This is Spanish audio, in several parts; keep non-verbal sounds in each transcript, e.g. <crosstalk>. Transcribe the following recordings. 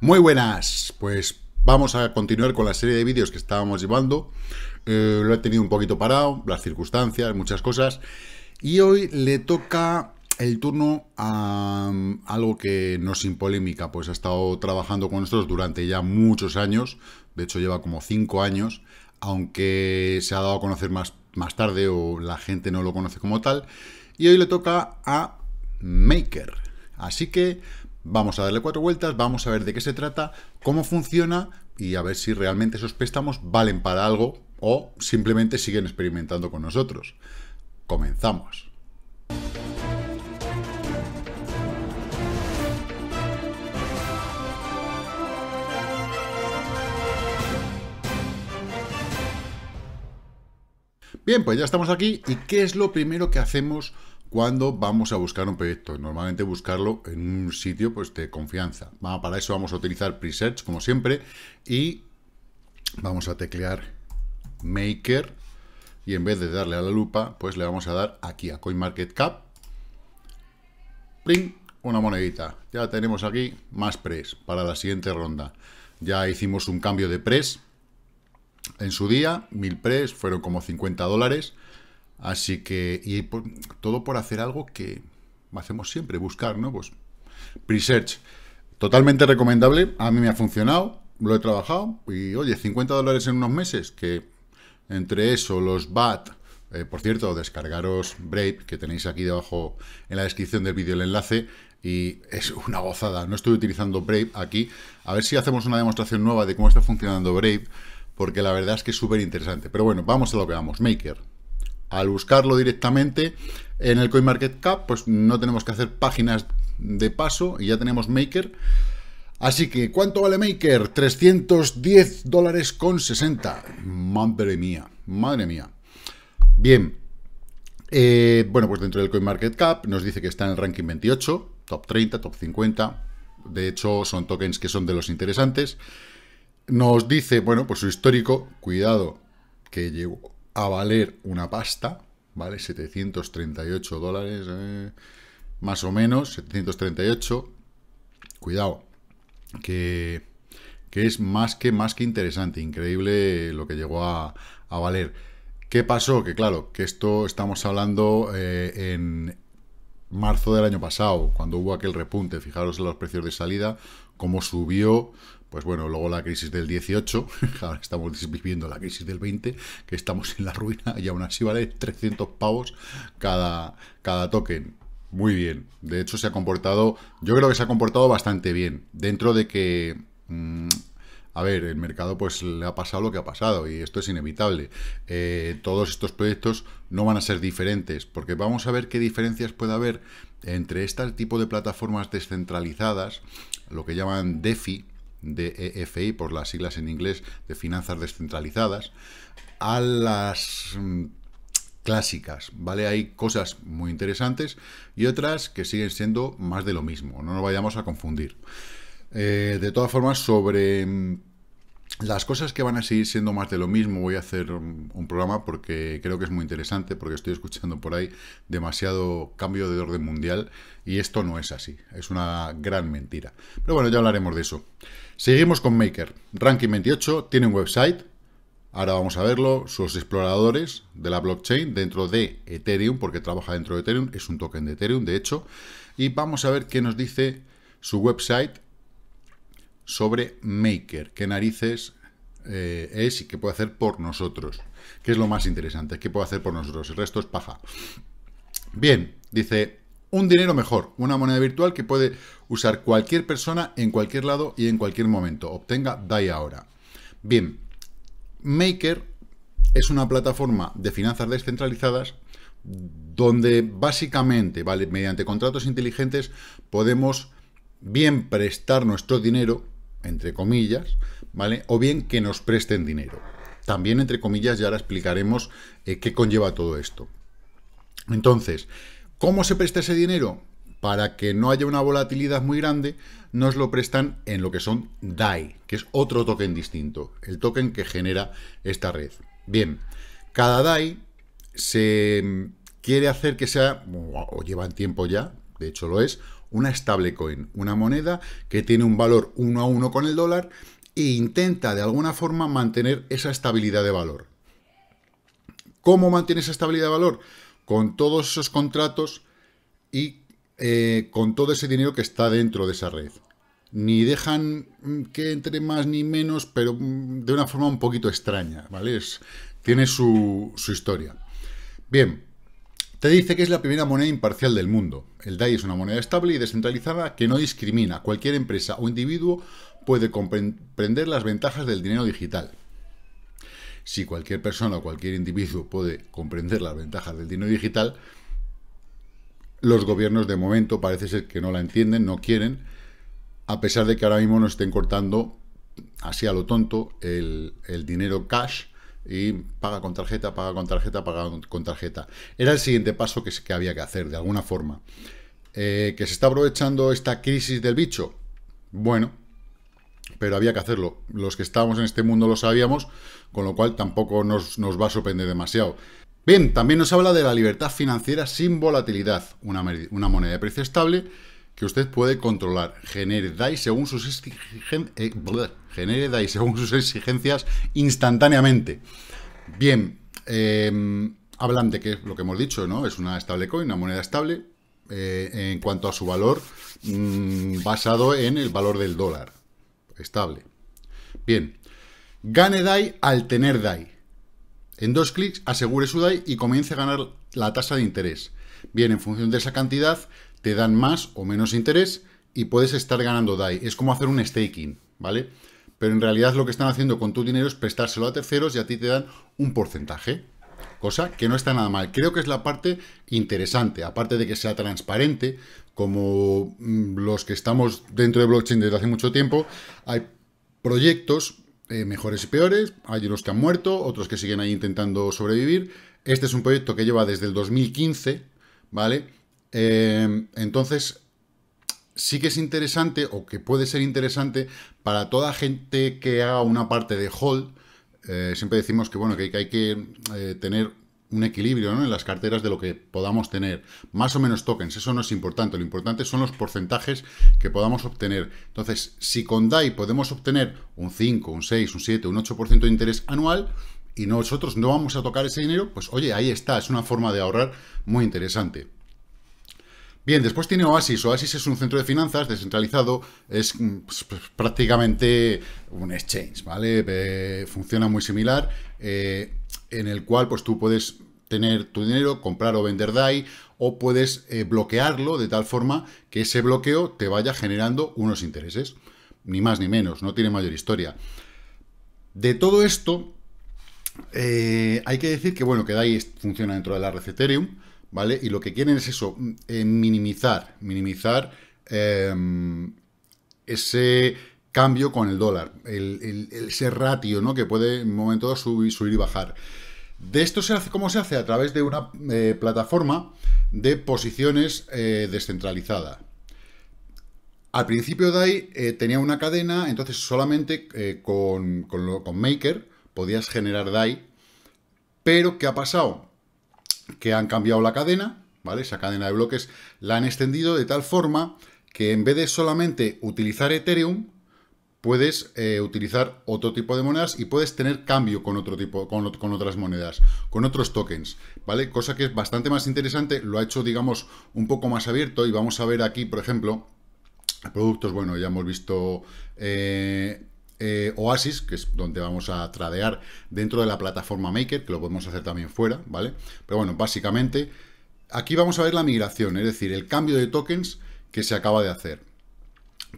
Muy buenas, pues vamos a continuar con la serie de vídeos que estábamos llevando. Eh, lo he tenido un poquito parado, las circunstancias, muchas cosas. Y hoy le toca el turno a mm, algo que no sin polémica, pues ha estado trabajando con nosotros durante ya muchos años, de hecho lleva como cinco años, aunque se ha dado a conocer más, más tarde o la gente no lo conoce como tal. Y hoy le toca a Maker. Así que vamos a darle cuatro vueltas, vamos a ver de qué se trata, cómo funciona y a ver si realmente esos préstamos valen para algo o simplemente siguen experimentando con nosotros. Comenzamos. Bien, pues ya estamos aquí y ¿qué es lo primero que hacemos cuando vamos a buscar un proyecto. Normalmente buscarlo en un sitio pues, de confianza. Para eso vamos a utilizar presets, como siempre, y vamos a teclear Maker, y en vez de darle a la lupa, pues le vamos a dar aquí a CoinMarketCap, ¡Pring! una monedita. Ya tenemos aquí más press para la siguiente ronda. Ya hicimos un cambio de press en su día, mil pres fueron como 50 dólares, Así que, y todo por hacer algo que hacemos siempre, buscar, ¿no? Pues, search totalmente recomendable, a mí me ha funcionado, lo he trabajado, y oye, 50 dólares en unos meses, que entre eso, los BAT, eh, por cierto, descargaros Brave, que tenéis aquí debajo en la descripción del vídeo el enlace, y es una gozada, no estoy utilizando Brave aquí, a ver si hacemos una demostración nueva de cómo está funcionando Brave, porque la verdad es que es súper interesante, pero bueno, vamos a lo que vamos, Maker al buscarlo directamente en el CoinMarketCap, pues no tenemos que hacer páginas de paso y ya tenemos Maker. Así que, ¿cuánto vale Maker? 310 dólares con 60. Madre mía, madre mía. Bien. Eh, bueno, pues dentro del CoinMarketCap nos dice que está en el ranking 28, top 30, top 50. De hecho, son tokens que son de los interesantes. Nos dice, bueno, pues su histórico, cuidado, que llegó a valer una pasta, ¿vale? 738 dólares, eh, más o menos, 738. Cuidado, que, que, es más que, más que interesante, increíble lo que llegó a, valer. ¿Qué pasó? Que claro, que esto estamos hablando eh, en marzo del año pasado, cuando hubo aquel repunte, fijaros en los precios de salida, como subió, pues bueno, luego la crisis del 18, <laughs> ahora estamos viviendo la crisis del 20, que estamos en la ruina y aún así vale 300 pavos cada, cada token. Muy bien, de hecho se ha comportado, yo creo que se ha comportado bastante bien, dentro de que... Mm, a ver, el mercado pues le ha pasado lo que ha pasado y esto es inevitable. Eh, todos estos proyectos no van a ser diferentes porque vamos a ver qué diferencias puede haber entre este tipo de plataformas descentralizadas, lo que llaman DeFi, ...de EFI, por las siglas en inglés de finanzas descentralizadas, a las mm, clásicas, ¿vale? Hay cosas muy interesantes y otras que siguen siendo más de lo mismo, no nos vayamos a confundir. Eh, de todas formas, sobre mm, las cosas que van a seguir siendo más de lo mismo, voy a hacer mm, un programa porque creo que es muy interesante, porque estoy escuchando por ahí demasiado cambio de orden mundial y esto no es así, es una gran mentira. Pero bueno, ya hablaremos de eso. Seguimos con Maker. Ranking 28 tiene un website. Ahora vamos a verlo. Sus exploradores de la blockchain dentro de Ethereum, porque trabaja dentro de Ethereum. Es un token de Ethereum, de hecho. Y vamos a ver qué nos dice su website sobre Maker. Qué narices eh, es y qué puede hacer por nosotros. Qué es lo más interesante. ¿Qué puede hacer por nosotros? El resto es paja. Bien, dice un dinero mejor, una moneda virtual que puede usar cualquier persona en cualquier lado y en cualquier momento. Obtenga DAI ahora. Bien, Maker es una plataforma de finanzas descentralizadas donde básicamente, ¿vale? mediante contratos inteligentes, podemos bien prestar nuestro dinero, entre comillas, ¿vale? O bien que nos presten dinero. También, entre comillas, ya ahora explicaremos eh, qué conlleva todo esto. Entonces, ¿Cómo se presta ese dinero? Para que no haya una volatilidad muy grande, nos lo prestan en lo que son DAI, que es otro token distinto, el token que genera esta red. Bien, cada DAI se quiere hacer que sea, o llevan tiempo ya, de hecho lo es, una stablecoin, una moneda que tiene un valor uno a uno con el dólar e intenta de alguna forma mantener esa estabilidad de valor. ¿Cómo mantiene esa estabilidad de valor? con todos esos contratos y eh, con todo ese dinero que está dentro de esa red. Ni dejan mm, que entre más ni menos, pero mm, de una forma un poquito extraña, ¿vale? Es, tiene su, su historia. Bien, te dice que es la primera moneda imparcial del mundo. El DAI es una moneda estable y descentralizada que no discrimina. Cualquier empresa o individuo puede comprender las ventajas del dinero digital si cualquier persona o cualquier individuo puede comprender las ventajas del dinero digital, los gobiernos de momento parece ser que no la entienden, no quieren, a pesar de que ahora mismo nos estén cortando, así a lo tonto, el, dinero cash y paga con tarjeta, paga con tarjeta, paga con tarjeta. Era el siguiente paso que, había que hacer, de alguna forma. Eh, ¿Que se está aprovechando esta crisis del bicho? Bueno, pero había que hacerlo. Los que estábamos en este mundo lo sabíamos, con lo cual tampoco nos, va a sorprender demasiado. Bien, también nos habla de la libertad financiera sin volatilidad, una, moneda de precio estable que usted puede controlar. Genere según sus, exigen, eh, según sus exigencias instantáneamente. Bien, em, hablan de que lo que hemos dicho, ¿no? Es una stablecoin, una moneda estable, eh, en cuanto a su valor, mm, basado en el valor del dólar estable. Bien, gane DAI al tener DAI. En dos clics asegure su DAI y comience a ganar la tasa de interés. Bien, en función de esa cantidad te dan más o menos interés y puedes estar ganando DAI. Es como hacer un staking, ¿vale? Pero en realidad lo que están haciendo con tu dinero es prestárselo a terceros y a ti te dan un porcentaje cosa que no está nada mal. Creo que es la parte interesante, aparte de que sea transparente, como mm, los que estamos dentro de blockchain desde hace mucho tiempo, hay proyectos eh, mejores y peores, hay unos que han muerto, otros que siguen ahí intentando sobrevivir. Este es un proyecto que lleva desde el 2015, ¿vale? Em, entonces, sí que es interesante, o que puede ser interesante, para toda gente que haga una parte de hold, eh, siempre decimos que, bueno, que, hay que eh, tener un equilibrio en las carteras de lo que podamos tener. Más o menos tokens, eso no es importante. Lo importante son los porcentajes que podamos obtener. Entonces, si con DAI podemos obtener un 5, un 6, un 7, un 8% de interés anual y nosotros no vamos a tocar ese dinero, pues oye, ahí está, es una forma de ahorrar muy interesante. Bien, después tiene Oasis. Oasis es un centro de finanzas descentralizado, es mm, pues, pues, prácticamente un exchange, ¿vale? funciona muy similar, eh, en el cual pues tú puedes tener tu dinero, comprar o vender DAI, o puedes eh, bloquearlo de tal forma que ese bloqueo te vaya generando unos intereses. Ni más ni menos, no tiene mayor historia. De todo esto, eh, hay que decir que, bueno, que DAI funciona dentro de la red Ethereum, ¿vale? Y lo que quieren es eso, mm, eh, minimizar, minimizar em, ese cambio con el dólar, ese ratio, ¿no? Que puede en un momento subir, subir y bajar. De esto se hace, ¿cómo se hace? A través de una eh, plataforma de posiciones eh, descentralizada. Al principio DAI tenía una cadena, entonces solamente con, con, Maker podías generar DAI, pero ¿qué ha pasado? que han cambiado la cadena, ¿vale? Esa cadena de bloques la han extendido de tal forma que en vez de solamente utilizar Ethereum, puedes eh, utilizar otro tipo de monedas y puedes tener cambio con otro tipo, con, otras monedas, con otros tokens, ¿vale? Cosa que es bastante más interesante, lo ha hecho, digamos, un poco más abierto y vamos a ver aquí, por ejemplo, productos, bueno, ya hemos visto eh, eh, Oasis, que es donde vamos a tradear dentro de la plataforma Maker, que lo podemos hacer también fuera, ¿vale? Pero bueno, básicamente, aquí vamos a ver la migración, es decir, el cambio de tokens que se acaba de hacer.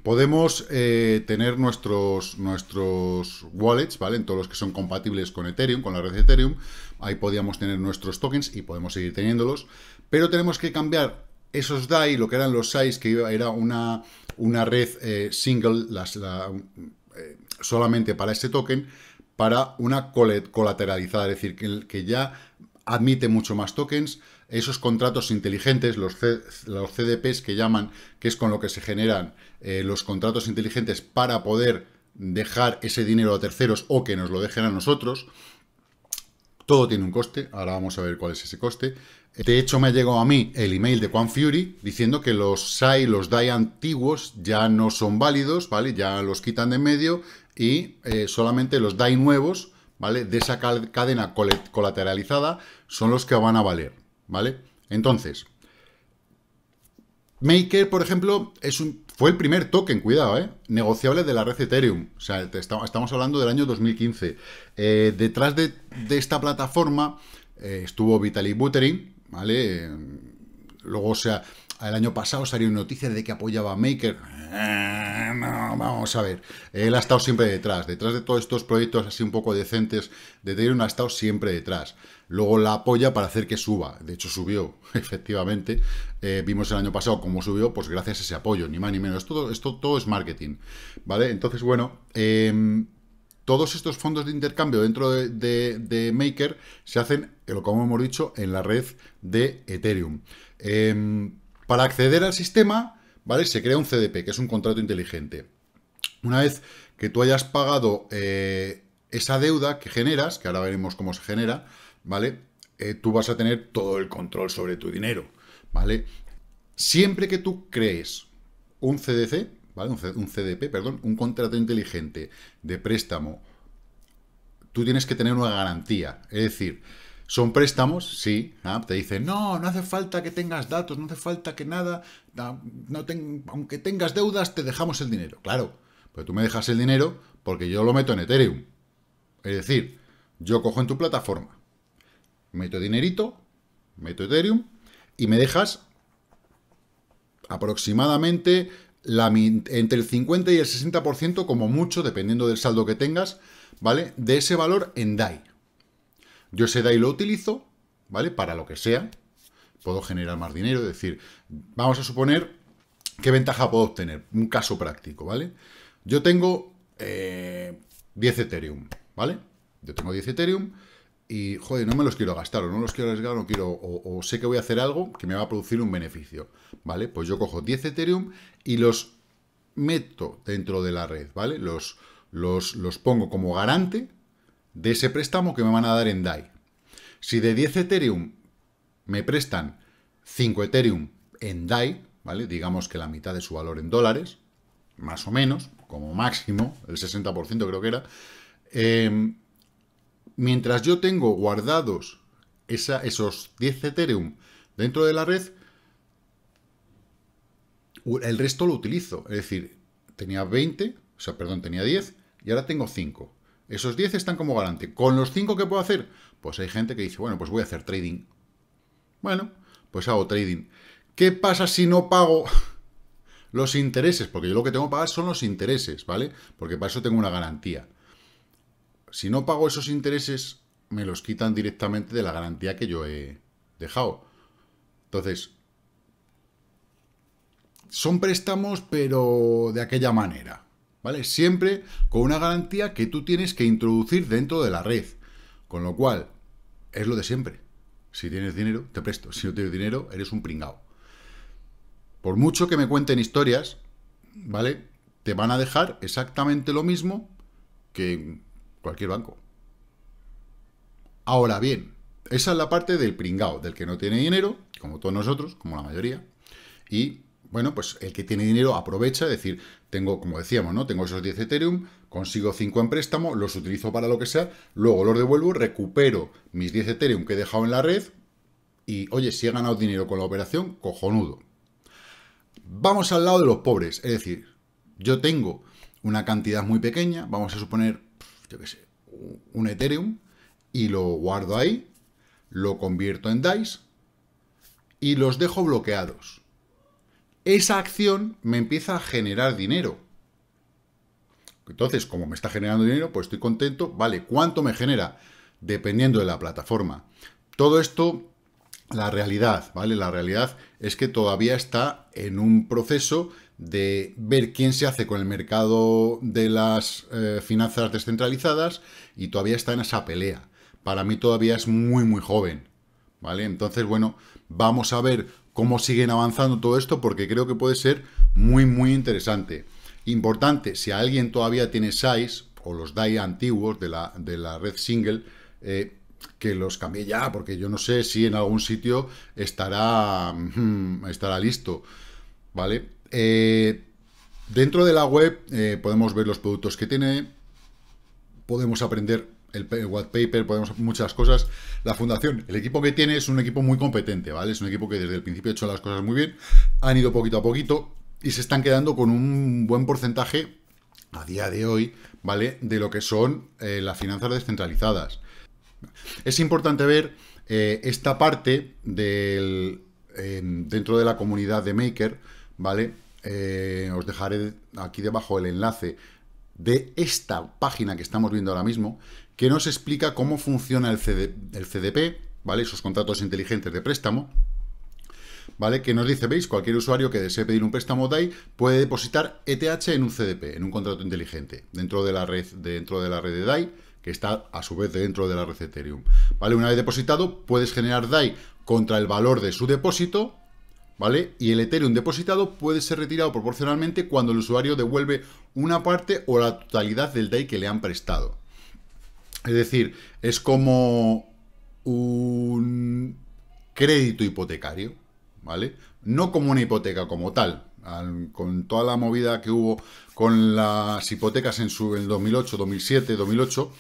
Podemos eh, tener nuestros, nuestros wallets, ¿vale? En todos los que son compatibles con Ethereum, con la red Ethereum. Ahí podíamos tener nuestros tokens y podemos seguir teniéndolos. Pero tenemos que cambiar esos DAI, lo que eran los SAIs, que era una, una red eh, single, las, la, solamente para ese token para una colateralizada, es decir, que, que ya admite mucho más tokens, esos contratos inteligentes, los, los, CDPs que llaman, que es con lo que se generan eh, los contratos inteligentes para poder dejar ese dinero a terceros o que nos lo dejen a nosotros. Todo tiene un coste, ahora vamos a ver cuál es ese coste. De hecho, me ha llegado a mí el email de Juan Fury diciendo que los SAI, los DAI antiguos ya no son válidos, ¿vale? Ya los quitan de en medio, y eh, solamente los DAI nuevos, ¿vale? De esa cadena colateralizada son los que van a valer, ¿vale? Entonces, Maker, por ejemplo, es un, fue el primer token, cuidado, ¿eh? Negociable de la red Ethereum. O sea, estamos hablando del año 2015. Eh, detrás de, esta plataforma eh, estuvo Vitalik Buterin, ¿vale? Luego, o sea, el año pasado salió noticia de que apoyaba Maker. Eh, no, vamos a ver. Él ha estado siempre detrás. Detrás de todos estos proyectos así un poco decentes de Ethereum ha estado siempre detrás. Luego la apoya para hacer que suba. De hecho, subió, <laughs> efectivamente. Eh, vimos el año pasado cómo subió, pues gracias a ese apoyo, ni más ni menos. Todo, esto todo es marketing. ¿Vale? Entonces, bueno. Em, todos estos fondos de intercambio dentro de, Maker se hacen, como hemos dicho, en la red de Ethereum. Em, para acceder al sistema, ¿vale? Se crea un CDP, que es un contrato inteligente. Una vez que tú hayas pagado eh, esa deuda que generas, que ahora veremos cómo se genera, ¿vale? Eh, tú vas a tener todo el control sobre tu dinero, ¿vale? Siempre que tú crees un CDC, ¿vale? Un, un CDP, perdón, un contrato inteligente de préstamo, tú tienes que tener una garantía. Es decir, ¿Son préstamos? Sí. Ah, te dicen, no, no hace falta que tengas datos, no hace falta que nada, aunque tengas deudas, te dejamos el dinero. Claro, pero tú me dejas el dinero porque yo lo meto en Ethereum. Es decir, yo cojo en tu plataforma, meto dinerito, meto Ethereum y me dejas aproximadamente entre el 50 y el 60% como mucho, dependiendo del saldo que tengas, ¿vale? De ese valor en DAI. Yo ese DAI lo utilizo, ¿vale? Para lo que sea. Puedo generar más dinero, es decir, vamos a suponer qué ventaja puedo obtener. Un caso práctico, ¿vale? Yo tengo 10 eh, Ethereum, ¿vale? Yo tengo 10 Ethereum y, joder, no me los quiero gastar o no los quiero arriesgar, no quiero, o, sé que voy a hacer algo que me va a producir un beneficio, ¿vale? Pues yo cojo 10 Ethereum y los meto dentro de la red, ¿vale? Los, los, los pongo como garante de ese préstamo que me van a dar en DAI. Si de 10 Ethereum me prestan 5 Ethereum en DAI, ¿vale? Digamos que la mitad de su valor en dólares, más o menos, como máximo, el 60% creo que era. Em, mientras yo tengo guardados esa, esos 10 Ethereum dentro de la red, el resto lo utilizo. Es decir, tenía 20, o sea, perdón, tenía 10 y ahora tengo 5. Esos 10 están como garante. Con los 5 que puedo hacer, pues hay gente que dice, bueno, pues voy a hacer trading. Bueno, pues hago trading. ¿Qué pasa si no pago <laughs> los intereses? Porque yo lo que tengo que pagar son los intereses, ¿vale? Porque para eso tengo una garantía. Si no pago esos intereses, me los quitan directamente de la garantía que yo he dejado. Entonces, son préstamos, pero de aquella manera. ¿vale? Siempre con una garantía que tú tienes que introducir dentro de la red. Con lo cual, es lo de siempre. Si tienes dinero, te presto. Si no tienes dinero, eres un pringao. Por mucho que me cuenten historias, ¿vale? Te van a dejar exactamente lo mismo que cualquier banco. Ahora bien, esa es la parte del pringao, del que no tiene dinero, como todos nosotros, como la mayoría, y bueno, pues el que tiene dinero aprovecha, es decir, tengo, como decíamos, ¿no? Tengo esos 10 Ethereum, consigo 5 en préstamo, los utilizo para lo que sea, luego los devuelvo, recupero mis 10 Ethereum que he dejado en la red y, oye, si he ganado dinero con la operación, cojonudo. Vamos al lado de los pobres, es decir, yo tengo una cantidad muy pequeña, vamos a suponer, yo qué sé, un Ethereum, y lo guardo ahí, lo convierto en DICE y los dejo bloqueados esa acción me empieza a generar dinero. Entonces, como me está generando dinero, pues estoy contento. Vale, ¿cuánto me genera? Dependiendo de la plataforma. Todo esto, la realidad, ¿vale? La realidad es que todavía está en un proceso de ver quién se hace con el mercado de las eh, finanzas descentralizadas y todavía está en esa pelea. Para mí todavía es muy, muy joven, ¿vale? Entonces, bueno, vamos a ver cómo siguen avanzando todo esto, porque creo que puede ser muy, muy interesante. Importante, si alguien todavía tiene SAIS o los DAI antiguos de la, red single, eh, que los cambie ya, porque yo no sé si en algún sitio estará, mm, estará listo, ¿vale? Eh, dentro de la web eh, podemos ver los productos que tiene, podemos aprender el, white paper podemos muchas cosas. La fundación, el equipo que tiene es un equipo muy competente, ¿vale? Es un equipo que desde el principio ha hecho las cosas muy bien, han ido poquito a poquito y se están quedando con un buen porcentaje a día de hoy, ¿vale? De lo que son eh, las finanzas descentralizadas. Es importante ver eh, esta parte del, em, dentro de la comunidad de Maker, ¿vale? Eh, os dejaré aquí debajo el enlace de esta página que estamos viendo ahora mismo, que nos explica cómo funciona el, CDP, ¿vale? Esos contratos inteligentes de préstamo, ¿vale? Que nos dice, veis, cualquier usuario que desee pedir un préstamo DAI puede depositar ETH en un CDP, en un contrato inteligente, dentro de la red, dentro de la red de DAI, que está a su vez dentro de la red Ethereum. ¿Vale? Una vez depositado, puedes generar DAI contra el valor de su depósito, ¿vale? Y el Ethereum depositado puede ser retirado proporcionalmente cuando el usuario devuelve una parte o la totalidad del DAI que le han prestado. Es decir, es como un crédito hipotecario, ¿vale? No como una hipoteca como tal, con toda la movida que hubo con las hipotecas en su en 2008, 2007, 2008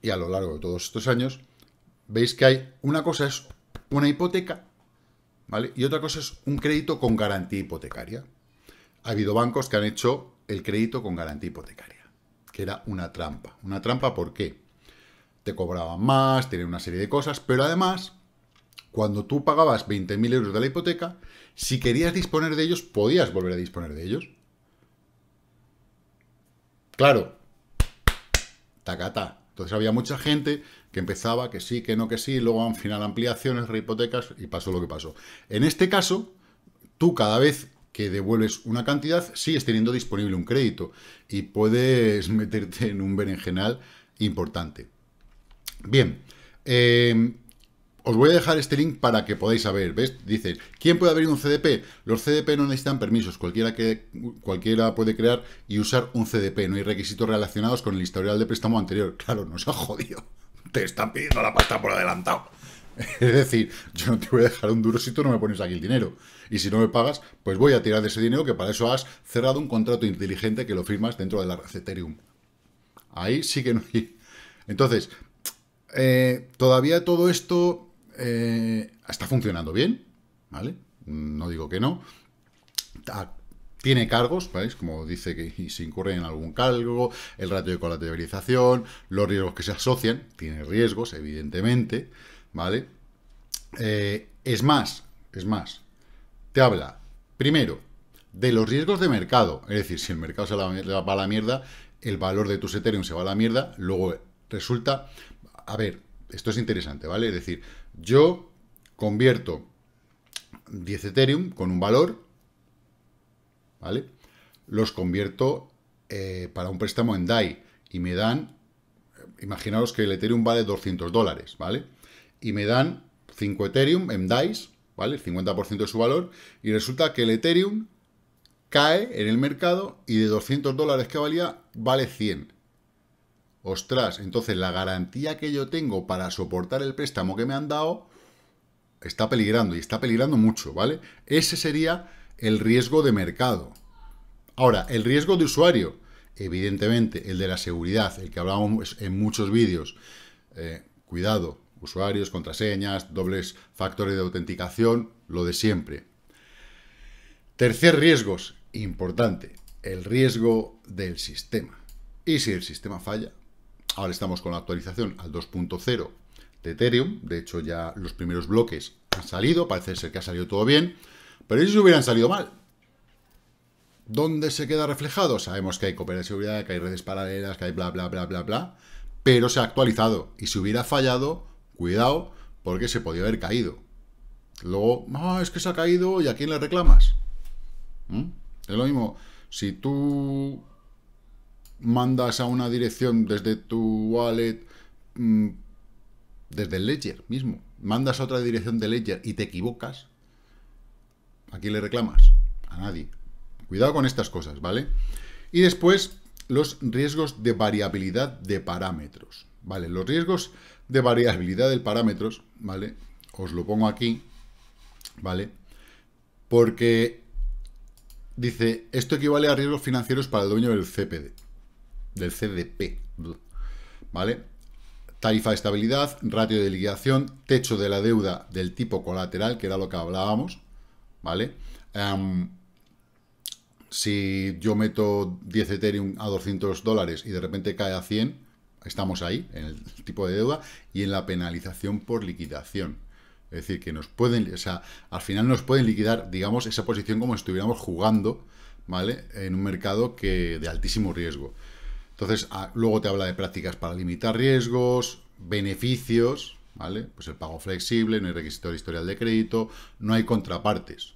y a lo largo de todos estos años, veis que hay una cosa es una hipoteca, ¿vale? Y otra cosa es un crédito con garantía hipotecaria. Ha habido bancos que han hecho el crédito con garantía hipotecaria, que era una trampa. Una trampa, ¿por qué? te cobraban más, tenían una serie de cosas, pero además, cuando tú pagabas 20.000 euros de la hipoteca, si querías disponer de ellos, podías volver a disponer de ellos. Claro. Tacata. Entonces había mucha gente que empezaba que sí, que no, que sí, luego al final ampliaciones, hipotecas y pasó lo que pasó. En este caso, tú cada vez que devuelves una cantidad, sigues teniendo disponible un crédito y puedes <laughs> meterte en un berenjenal importante. Bien, em, os voy a dejar este link para que podáis saber, ¿ves? Dice, ¿quién puede abrir un CDP? Los CDP no necesitan permisos, cualquiera, que, cualquiera puede crear y usar un CDP, no hay requisitos relacionados con el historial de préstamo anterior. <laughs> Claro, nos ha jodido, te están pidiendo la pasta por adelantado. <laughs> Es decir, yo no te voy a dejar un duro si tú no me pones aquí el dinero. Y si no me pagas, pues voy a tirar de ese dinero que para eso has cerrado un contrato inteligente que lo firmas dentro de la Ahí sí que no hay... Entonces, eh, todavía todo esto eh, está funcionando bien, ¿vale? No digo que no. tiene cargos, ¿vale? Como dice que se incurre en algún cargo, el ratio de colateralización, los riesgos que se asocian, tiene riesgos, evidentemente, ¿vale? Eh, es más, es más, te habla, primero, de los riesgos de mercado, es decir, si el mercado se va a la mierda, el valor de tus Ethereum se va a la mierda, luego resulta a ver, esto es interesante, ¿vale? Es decir, yo convierto 10 Ethereum con un valor, ¿vale? Los convierto eh, para un préstamo en DAI y me dan, imaginaos que el Ethereum vale 200 dólares, ¿vale? Y me dan 5 Ethereum en DAIs, ¿vale? El 50% de su valor, y resulta que el Ethereum cae en el mercado y de 200 dólares que valía, vale 100 ostras, entonces la garantía que yo tengo para soportar el préstamo que me han dado está peligrando y está peligrando mucho, ¿vale? Ese sería el riesgo de mercado. Ahora, el riesgo de usuario, evidentemente, el de la seguridad, el que hablábamos en muchos vídeos. Eh, cuidado, usuarios, contraseñas, dobles factores de autenticación, lo de siempre. Tercer riesgo, importante, el riesgo del sistema. ¿Y si el sistema falla? Ahora estamos con la actualización al 2.0 de Ethereum. De hecho, ya los primeros bloques han salido. Parece ser que ha salido todo bien. Pero ellos hubieran salido mal. ¿Dónde se queda reflejado? Sabemos que hay cooperación de seguridad, que hay redes paralelas, que hay bla, bla, bla, bla, bla. Pero se ha actualizado. Y si hubiera fallado, cuidado, porque se podía haber caído. Luego, ah, es que se ha caído y a quién le reclamas. ¿Mm? Es lo mismo. Si tú mandas a una dirección desde tu wallet, mm, desde el ledger mismo, mandas a otra dirección de ledger y te equivocas, ¿a quién le reclamas? A nadie. Cuidado con estas cosas, ¿vale? Y después, los riesgos de variabilidad de parámetros, ¿vale? Los riesgos de variabilidad de parámetros, ¿vale? Os lo pongo aquí, ¿vale? Porque dice, esto equivale a riesgos financieros para el dueño del CPD del CDP, ¿vale? Tarifa de estabilidad, ratio de liquidación, techo de la deuda del tipo colateral, que era lo que hablábamos, ¿vale? Em, si yo meto 10 Ethereum a 200 dólares y de repente cae a 100, estamos ahí, en el tipo de deuda y en la penalización por liquidación. Es decir, que nos pueden, o sea, al final nos pueden liquidar, digamos, esa posición como estuviéramos jugando, ¿vale? En un mercado que de altísimo riesgo. Entonces, ah, luego te habla de prácticas para limitar riesgos, beneficios, ¿vale? Pues el pago flexible, no hay requisito de historial de crédito, no hay contrapartes.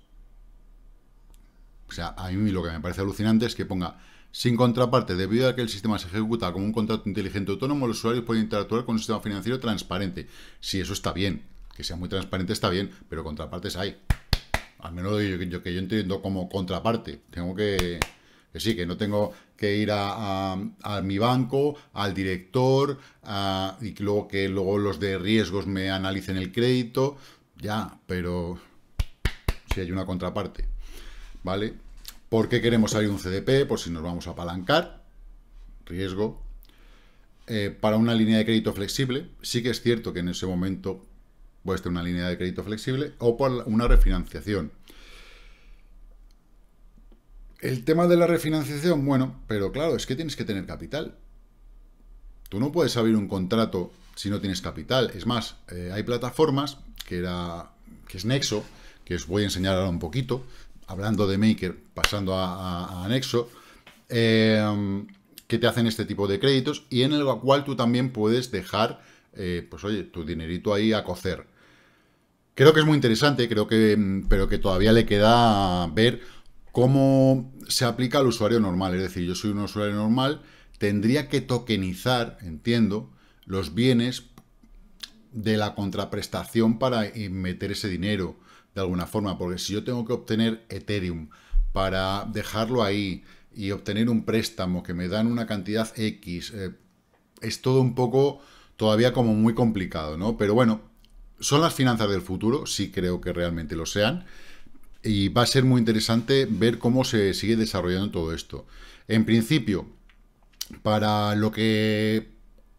O sea, a mí lo que me parece alucinante es que ponga sin contraparte, debido a que el sistema se ejecuta como un contrato inteligente autónomo, los usuarios pueden interactuar con un sistema financiero transparente. Si sí, eso está bien, que sea muy transparente está bien, pero contrapartes hay. Al menos que yo entiendo como contraparte. Tengo que que sí, que no tengo que ir a, mi banco, al director, y luego que luego los de riesgos me analicen el crédito. Ya, pero si hay una contraparte. ¿Vale? ¿Por qué queremos abrir un CDP? Por si nos vamos a apalancar. Riesgo. Eh, para una línea de crédito flexible. Sí que es cierto que en ese momento puedes tener una línea de crédito flexible o por una refinanciación. El tema de la refinanciación, bueno, pero claro, es que tienes que tener capital. Tú no puedes abrir un contrato si no tienes capital. Es más, eh, hay plataformas que era que es Nexo, que os voy a enseñar ahora un poquito, hablando de Maker, pasando a, Nexo, em, que te hacen este tipo de créditos y en el cual tú también puedes dejar, eh, pues oye, tu dinerito ahí a cocer. Creo que es muy interesante, creo que, pero que todavía le queda ver ¿Cómo se aplica al usuario normal? Es decir, yo soy un usuario normal, tendría que tokenizar, entiendo, los bienes de la contraprestación para meter ese dinero de alguna forma, porque si yo tengo que obtener Ethereum para dejarlo ahí y obtener un préstamo que me dan una cantidad X, eh, es todo un poco todavía como muy complicado, ¿no? Pero bueno, son las finanzas del futuro, sí creo que realmente lo sean y va a ser muy interesante ver cómo se sigue desarrollando todo esto. En principio, para lo que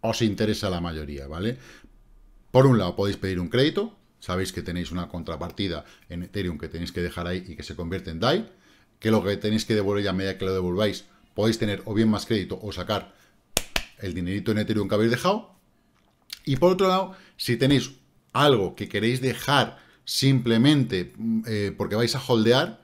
os interesa a la mayoría, ¿vale? Por un lado, podéis pedir un crédito, sabéis que tenéis una contrapartida en Ethereum que tenéis que dejar ahí y que se convierte en DAI, que lo que tenéis que devolver ya a medida que lo devolváis, podéis tener o bien más crédito o sacar el dinerito en Ethereum que habéis dejado. Y por otro lado, si tenéis algo que queréis dejar simplemente mm, eh, porque vais a holdear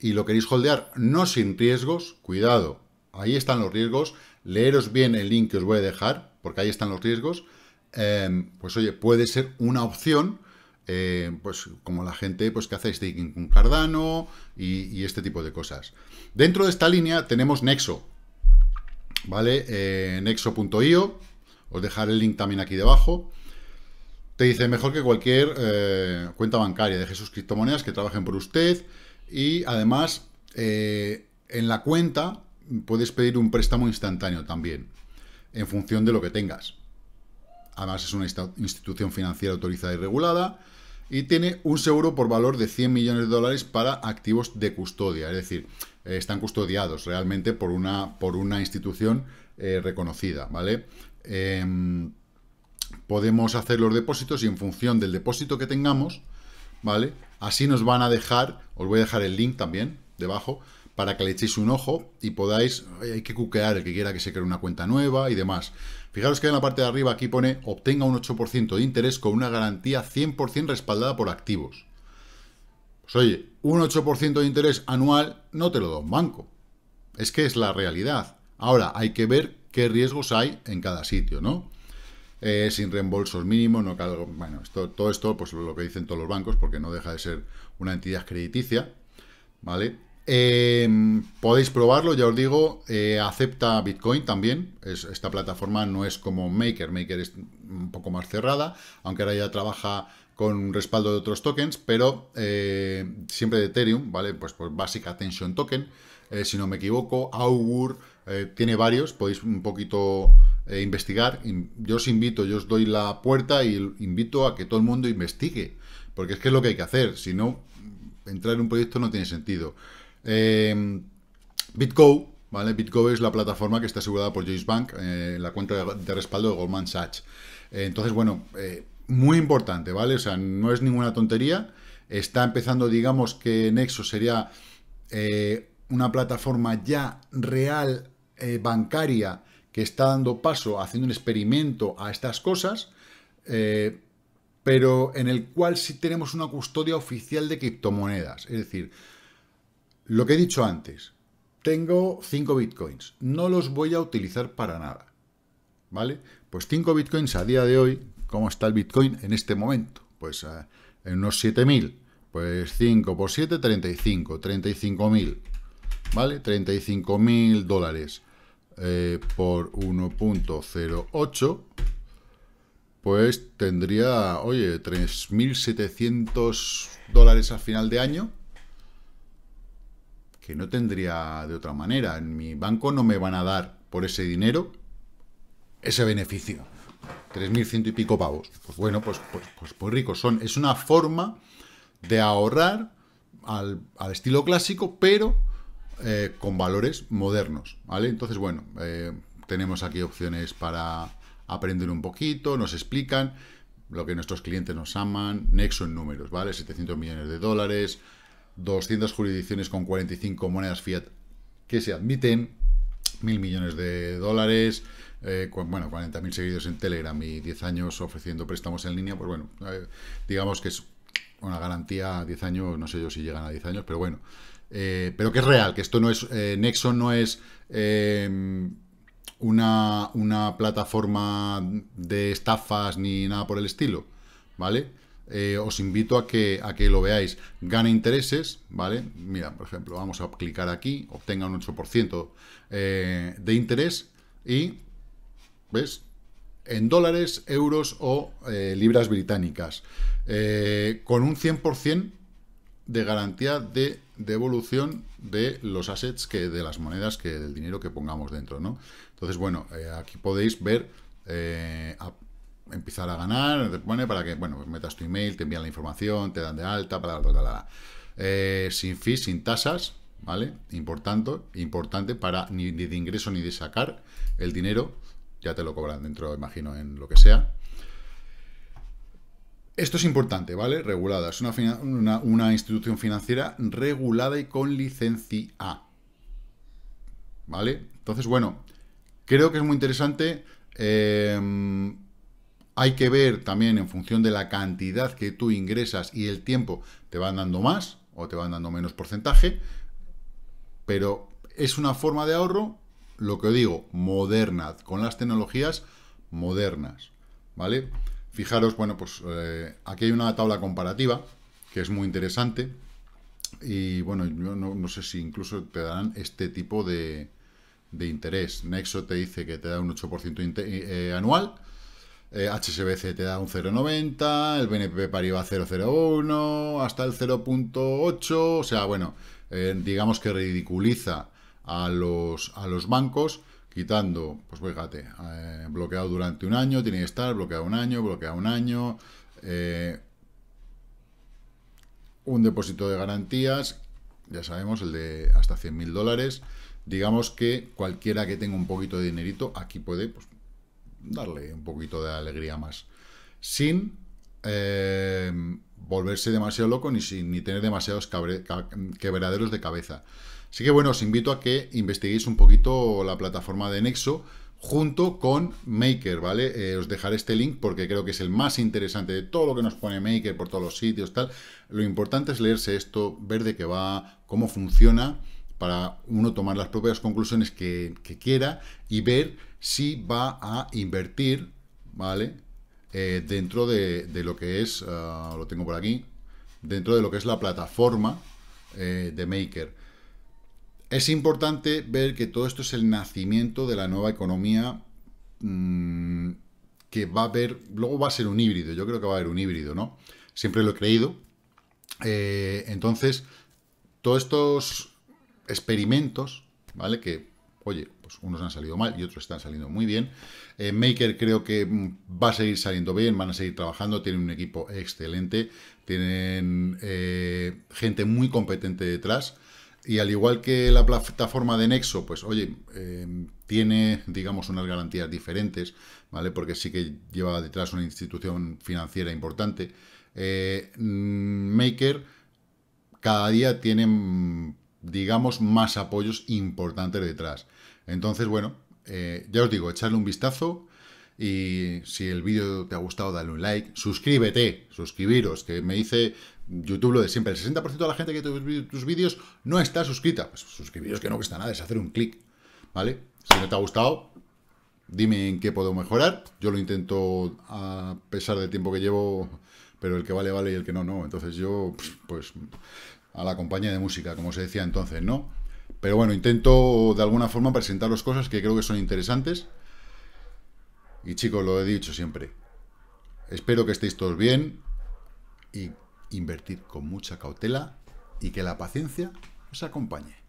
y lo queréis holdear no sin riesgos, cuidado, ahí están los riesgos, leeros bien el link que os voy a dejar, porque ahí están los riesgos, em, pues oye, puede ser una opción, eh, pues como la gente pues, que hacéis staking con Cardano y, este tipo de cosas. Dentro de esta línea tenemos Nexo, ¿vale? Eh, Nexo.io, os dejaré el link también aquí debajo. Te dice, mejor que cualquier eh, cuenta bancaria, deje sus criptomonedas que trabajen por usted y además eh, en la cuenta puedes pedir un préstamo instantáneo también, en función de lo que tengas. Además es una institución financiera autorizada y regulada y tiene un seguro por valor de 100 millones de dólares para activos de custodia, es decir, eh, están custodiados realmente por una, por una institución reconocida, ¿vale? Em, podemos hacer los depósitos y en función del depósito que tengamos, ¿vale? Así nos van a dejar, os voy a dejar el link también debajo, para que le echéis un ojo y podáis, eh, hay que cuquear el que quiera que se cree una cuenta nueva y demás. Fijaros que en la parte de arriba aquí pone, obtenga un 8% de interés con una garantía 100% respaldada por activos. Pues oye, un 8% de interés anual no te lo da un banco. Es que es la realidad. Ahora, hay que ver qué riesgos hay en cada sitio, ¿no? Eh, sin reembolsos mínimos, no cargo, bueno, esto, todo esto, pues lo que dicen todos los bancos, porque no deja de ser una entidad crediticia, ¿vale? Eh, podéis probarlo, ya os digo, eh, acepta Bitcoin también, esta plataforma no es como Maker, Maker es un poco más cerrada, aunque ahora ya trabaja con respaldo de otros tokens, pero siempre de Ethereum, ¿vale? Pues, pues Basic Attention Token, si no me equivoco, Augur, eh, tiene varios, podéis un poquito eh, investigar. Yo os invito, yo os doy la puerta y invito a que todo el mundo investigue, porque es que es lo que hay que hacer. Si no, entrar en un proyecto no tiene sentido. Eh, ¿vale? Bitcoin es la plataforma que está asegurada por Joyce Bank, eh, la cuenta de, respaldo de Goldman Sachs. entonces, bueno, muy importante, ¿vale? O sea, no es ninguna tontería. Está empezando, digamos, que Nexo sería una plataforma ya real eh, bancaria que está dando paso, haciendo un experimento a estas cosas, eh, pero en el cual sí tenemos una custodia oficial de criptomonedas. Es decir, lo que he dicho antes, tengo 5 bitcoins, no los voy a utilizar para nada. ¿Vale? Pues 5 bitcoins a día de hoy, ¿cómo está el bitcoin en este momento? Pues eh, en unos 7000. Pues 5 por 7, 35. 35.000. ¿Vale? 35.000 dólares. Eh, por 1.08, pues tendría, oye, 3.700 dólares al final de año, que no tendría de otra manera. En mi banco no me van a dar por ese dinero ese beneficio. 3.100 y pico pavos. Pues bueno, pues, pues, pues, pues, ricos son. Es una forma de ahorrar al, al estilo clásico, pero eh, con valores modernos, ¿vale? Entonces, bueno, eh, tenemos aquí opciones para aprender un poquito, nos explican lo que nuestros clientes nos aman, nexo en números, ¿vale? 700 millones de dólares, 200 jurisdicciones con 45 monedas fiat que se admiten, mil millones de dólares, eh, bueno, 40.000 seguidos en Telegram y 10 años ofreciendo préstamos en línea, pues bueno, eh, digamos que es una garantía 10 años, no sé yo si llegan a 10 años, pero bueno, eh, pero que es real, que esto no es, eh, Nexo no es eh, una, una, plataforma de estafas ni nada por el estilo, ¿vale? os invito a que, a que lo veáis. Gana intereses, ¿vale? Mira, por ejemplo, vamos a clicar aquí, obtenga un 8% de interés y, ¿ves? En dólares, euros o libras británicas. con un 100% de garantía de devolución de los assets, que de las monedas, que del dinero que pongamos dentro, ¿no? Entonces, bueno, eh, aquí podéis ver, eh, a empezar a ganar, pone para que, bueno, pues metas tu email, te envían la información, te dan de alta, para bla, eh, sin fees, sin tasas, ¿vale? Importante, importante para ni de ingreso ni de sacar el dinero, ya te lo cobran dentro, imagino, en lo que sea. Esto es importante, ¿vale? Regulada. Es una, institución financiera regulada y con licencia. ¿Vale? Entonces, bueno, creo que es muy interesante. Eh, hay que ver también en función de la cantidad que tú ingresas y el tiempo, te van dando más o te van dando menos porcentaje, pero es una forma de ahorro, lo que digo, moderna, con las tecnologías modernas, ¿vale? fijaros, bueno, pues eh, aquí hay una tabla comparativa que es muy interesante y bueno, yo no, sé si incluso te darán este tipo de, interés. Nexo te dice que te da un 8% eh, eh, anual, HSBC te da un 0,90, el BNP Paribas 0,01, hasta el 0,8, o sea, bueno, digamos que ridiculiza a a los bancos quitando, pues fíjate, eh, bloqueado durante un año, tiene que estar bloqueado un año, bloqueado un año, eh, un depósito de garantías, ya sabemos, el de hasta mil dólares, digamos que cualquiera que tenga un poquito de dinerito, aquí puede pues, darle un poquito de alegría más, sin eh, volverse demasiado loco ni, sin, ni tener demasiados quebraderos de cabeza. Así que bueno, os invito a que investiguéis un poquito la plataforma de Nexo junto con Maker, ¿vale? Eh, os dejaré este link porque creo que es el más interesante de todo lo que nos pone Maker por todos los sitios, tal. Lo importante es leerse esto, ver de qué va, cómo funciona, para uno tomar las propias conclusiones que, quiera y ver si va a invertir, ¿vale? Eh, dentro de, lo que es, ah, lo tengo por aquí, dentro de lo que es la plataforma eh, de Maker. Es importante ver que todo esto es el nacimiento de la nueva economía mm, que va a haber, luego va a ser un híbrido, yo creo que va a haber un híbrido, ¿no? Siempre lo he creído. Eh, entonces, todos estos experimentos, ¿vale? Que, oye, pues unos han salido mal y otros están saliendo muy bien. Eh, Maker creo que mm, va a seguir saliendo bien, van a seguir trabajando, tienen un equipo excelente, tienen eh, gente muy competente detrás y al igual que la plataforma de Nexo, pues oye, em, tiene, digamos, unas garantías diferentes, ¿vale? Porque sí que lleva detrás una institución financiera importante. Eh, Maker cada día tiene, digamos, más apoyos importantes detrás. Entonces, bueno, eh, ya os digo, echarle un vistazo. Y si el vídeo te ha gustado, dale un like. Suscríbete, suscribiros, que me dice YouTube lo de siempre. El 60% de la gente que ve tus vídeos no está suscrita. Pues suscribiros que no cuesta nada, es hacer un clic. ¿Vale? Si no te ha gustado, dime en qué puedo mejorar. Yo lo intento a pesar del tiempo que llevo, pero el que vale, vale y el que no, no. Entonces yo, pues, a la compañía de música, como se decía entonces, ¿no? Pero bueno, intento de alguna forma presentaros cosas que creo que son interesantes. Y chicos, lo he dicho siempre. Espero que estéis todos bien y invertir con mucha cautela y que la paciencia os acompañe.